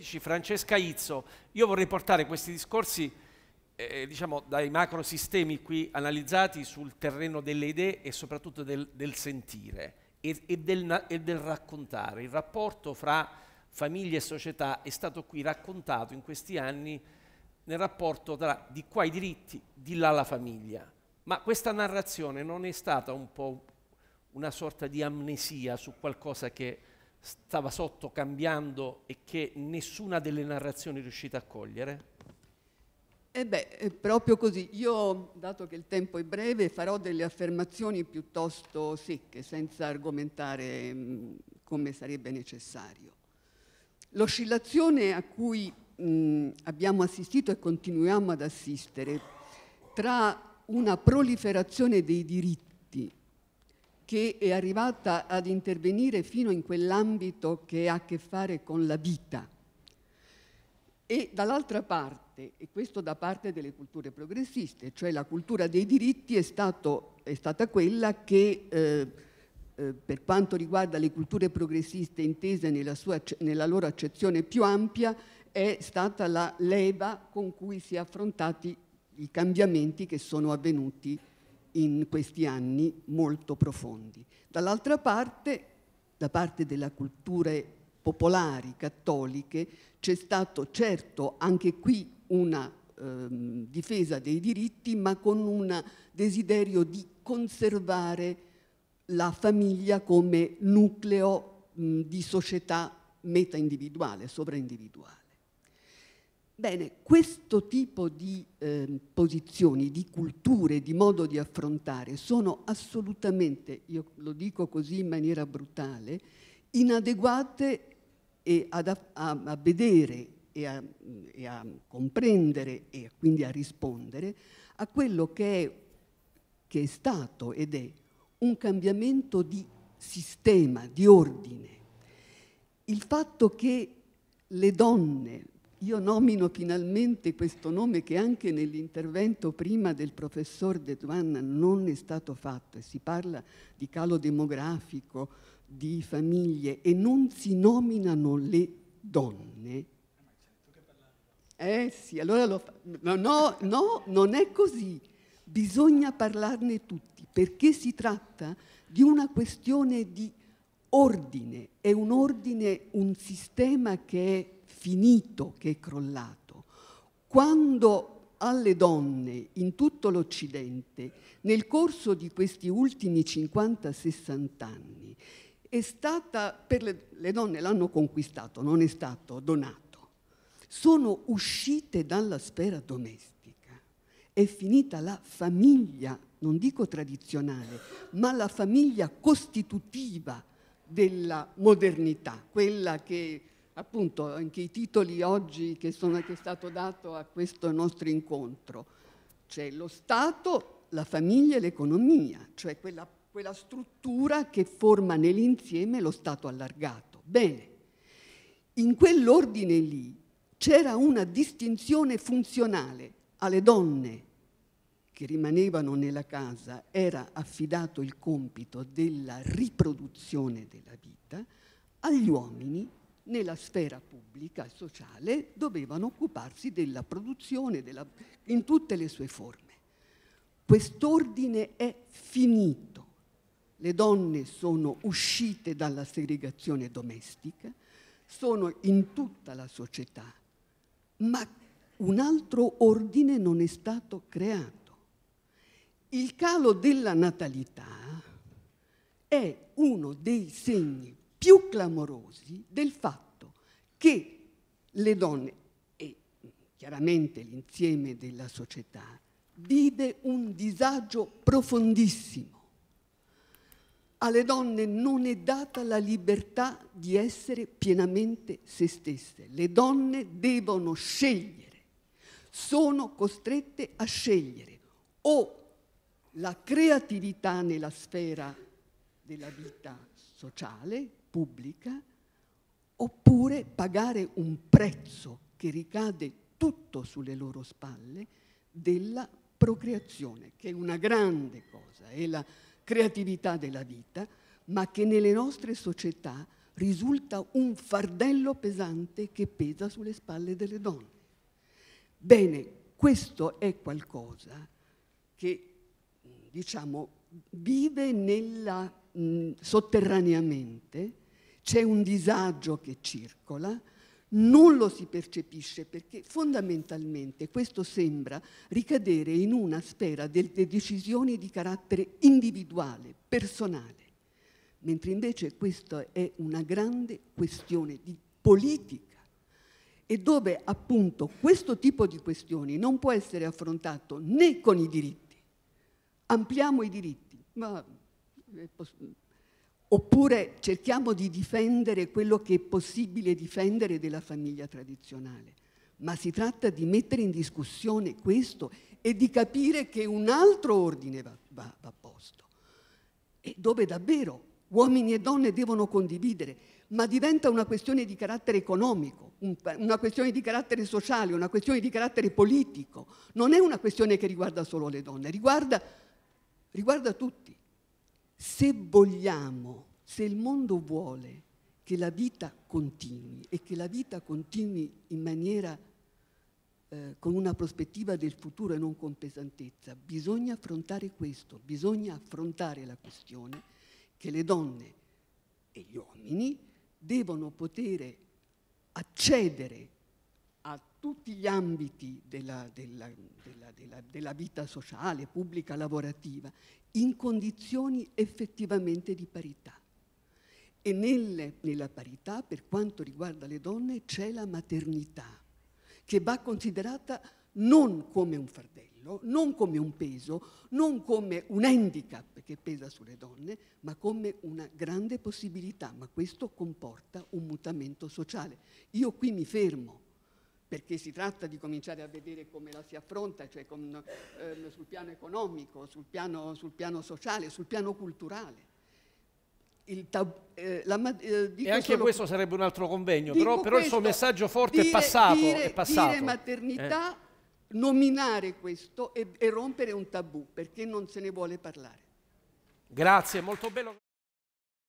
Critici, Francesca Izzo. Io vorrei portare questi discorsi eh, diciamo, dai macrosistemi qui analizzati sul terreno delle idee e soprattutto del, del sentire e, e, del, e del raccontare. Il rapporto fra famiglia e società è stato qui raccontato in questi anni nel rapporto tra di qua i diritti, di là la famiglia. Ma questa narrazione non è stata un po' una sorta di amnesia su qualcosa che stava sotto cambiando e che nessuna delle narrazioni è riuscita a cogliere? E eh beh, eh, proprio così. Io, dato che il tempo è breve, farò delle affermazioni piuttosto secche, senza argomentare mh, mm, come sarebbe necessario. L'oscillazione a cui mh, mm, abbiamo assistito e continuiamo ad assistere tra una proliferazione dei diritti che è arrivata ad intervenire fino in quell'ambito che ha a che fare con la vita. E dall'altra parte, e questo da parte delle culture progressiste, cioè la cultura dei diritti è, stato, è stata quella che eh, eh, per quanto riguarda le culture progressiste intese nella, sua, nella loro accezione più ampia, è stata la leva con cui si è affrontati i cambiamenti che sono avvenuti in questi anni molto profondi. Dall'altra parte, da parte delle culture popolari cattoliche, c'è stato certo anche qui una ehm, difesa dei diritti, ma con un desiderio di conservare la famiglia come nucleo mh, di società meta-individuale, sovraindividuale. Bene, questo tipo di eh, posizioni, di culture, di modo di affrontare sono assolutamente, io lo dico così in maniera brutale, inadeguate ad, a, a, vedere e a, e a comprendere e quindi a rispondere a quello che è, che è stato ed è un cambiamento di sistema, di ordine. Il fatto che le donne, io nomino finalmente questo nome che anche nell'intervento prima del professor De Duanna non è stato fatto. Si parla di calo demografico, di famiglie e non si nominano le donne. Eh sì, allora lo fa. No, no, no, non è così. Bisogna parlarne tutti perché si tratta di una questione di ordine, è un ordine, un sistema che è finito che è crollato, quando alle donne in tutto l'Occidente nel corso di questi ultimi 50-60 anni è stata, per le, le donne l'hanno conquistato, non è stato donato, sono uscite dalla sfera domestica, è finita la famiglia, non dico tradizionale, ma la famiglia costitutiva della modernità, quella che appunto anche i titoli oggi che, sono, che è stato dato a questo nostro incontro. C'è lo Stato, la famiglia e l'economia, cioè quella, quella struttura che forma nell'insieme lo Stato allargato. Bene, in quell'ordine lì c'era una distinzione funzionale alle donne che rimanevano nella casa era affidato il compito della riproduzione della vita, agli uomini nella sfera pubblica e sociale dovevano occuparsi della produzione della, in tutte le sue forme. Quest'ordine è finito. Le donne sono uscite dalla segregazione domestica, sono in tutta la società, ma un altro ordine non è stato creato. Il calo della natalità è uno dei segni più clamorosi del fatto che le donne e chiaramente l'insieme della società vive un disagio profondissimo. Alle donne non è data la libertà di essere pienamente se stesse. Le donne devono scegliere, sono costrette a scegliere o la creatività nella sfera della vita sociale, pubblica oppure pagare un prezzo che ricade tutto sulle loro spalle della procreazione, che è una grande cosa, è la creatività della vita, ma che nelle nostre società risulta un fardello pesante che pesa sulle spalle delle donne. Bene, questo è qualcosa che, diciamo, vive nella mh, mm, sotterraneamente, c'è un disagio che circola, non lo si percepisce perché fondamentalmente questo sembra ricadere in una sfera delle decisioni di carattere individuale, personale, mentre invece questa è una grande questione di politica e dove appunto questo tipo di questioni non può essere affrontato né con i diritti, ampliamo i diritti, ma eh, oppure cerchiamo di difendere quello che è possibile difendere della famiglia tradizionale. Ma si tratta di mettere in discussione questo e di capire che un altro ordine va, va, va posto. E dove davvero uomini e donne devono condividere, ma diventa una questione di carattere economico, una questione di carattere sociale, una questione di carattere politico. Non è una questione che riguarda solo le donne, riguarda, riguarda tutti se vogliamo, se il mondo vuole che la vita continui e che la vita continui in maniera eh, con una prospettiva del futuro e non con pesantezza, bisogna affrontare questo, bisogna affrontare la questione che le donne e gli uomini devono poter accedere a tutti gli ambiti della, della, della, della, vita sociale, pubblica, lavorativa, in condizioni effettivamente di parità. E nelle, nella parità, per quanto riguarda le donne, c'è la maternità, che va considerata non come un fardello, non come un peso, non come un handicap che pesa sulle donne, ma come una grande possibilità, ma questo comporta un mutamento sociale. Io qui mi fermo perché si tratta di cominciare a vedere come la si affronta, cioè con, eh, sul piano economico, sul piano, sul piano, sociale, sul piano culturale. Tab- eh, la, eh, e anche solo, questo sarebbe un altro convegno, però, però questo, il suo messaggio forte dire, è, passato, dire, è, passato, dire, maternità, eh. nominare questo e, e rompere un tabù, perché non se ne vuole parlare. Grazie, molto bello.